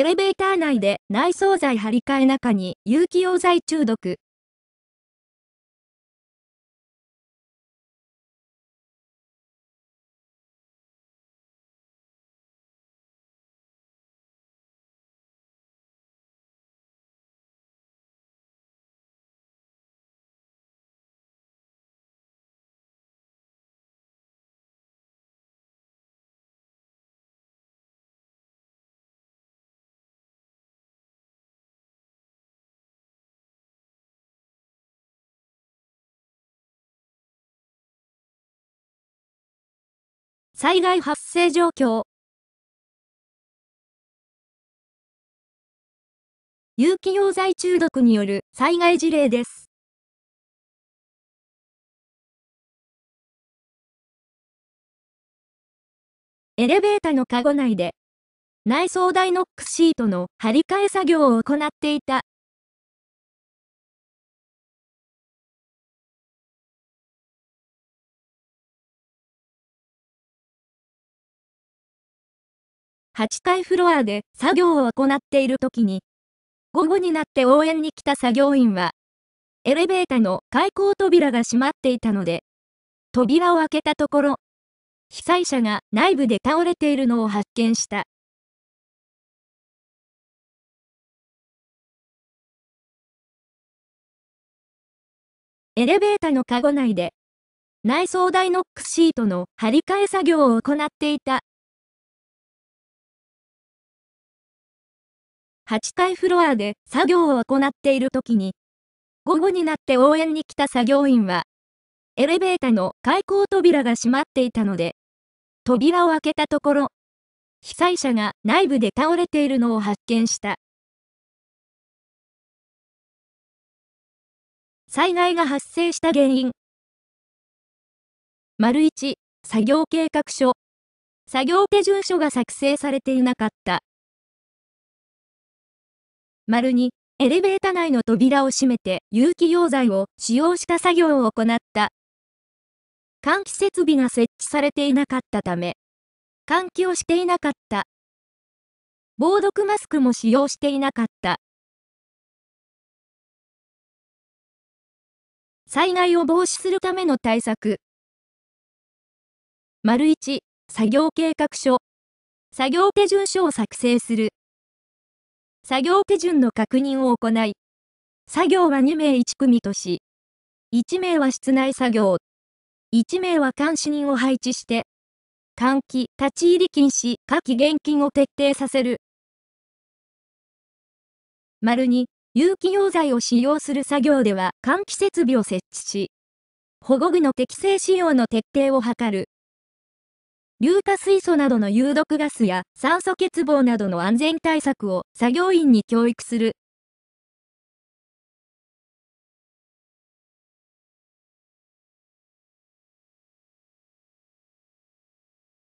エレベーター内で内装材張り替え中に有機溶剤中毒。災害発生状況。有機溶剤中毒による災害事例です。エレベーターのカゴ内で内装ダイノックシートの張り替え作業を行っていた8階フロアで作業を行っている時に、午後になって応援に来た作業員は、エレベーターの開口扉が閉まっていたので、扉を開けたところ、被災者が内部で倒れているのを発見した。エレベーターのカゴ内で、内装ダイノックシートの張り替え作業を行っていた8階フロアで作業を行っている時に、午後になって応援に来た作業員は、エレベーターの開口扉が閉まっていたので、扉を開けたところ、被災者が内部で倒れているのを発見した。災害が発生した原因。丸1、作業計画書。作業手順書が作成されていなかった。丸2、エレベータ内の扉を閉めて有機溶剤を使用した作業を行った。換気設備が設置されていなかったため、換気をしていなかった。防毒マスクも使用していなかった。災害を防止するための対策。丸1、作業計画書。作業手順書を作成する。作業手順の確認を行い、作業は2名1組とし、1名は室内作業、1名は監視人を配置して、換気、立ち入り禁止、下記厳禁を徹底させる。丸に、有機溶剤を使用する作業では換気設備を設置し、保護具の適正使用の徹底を図る。硫化水素などの有毒ガスや酸素欠乏などの安全対策を作業員に教育する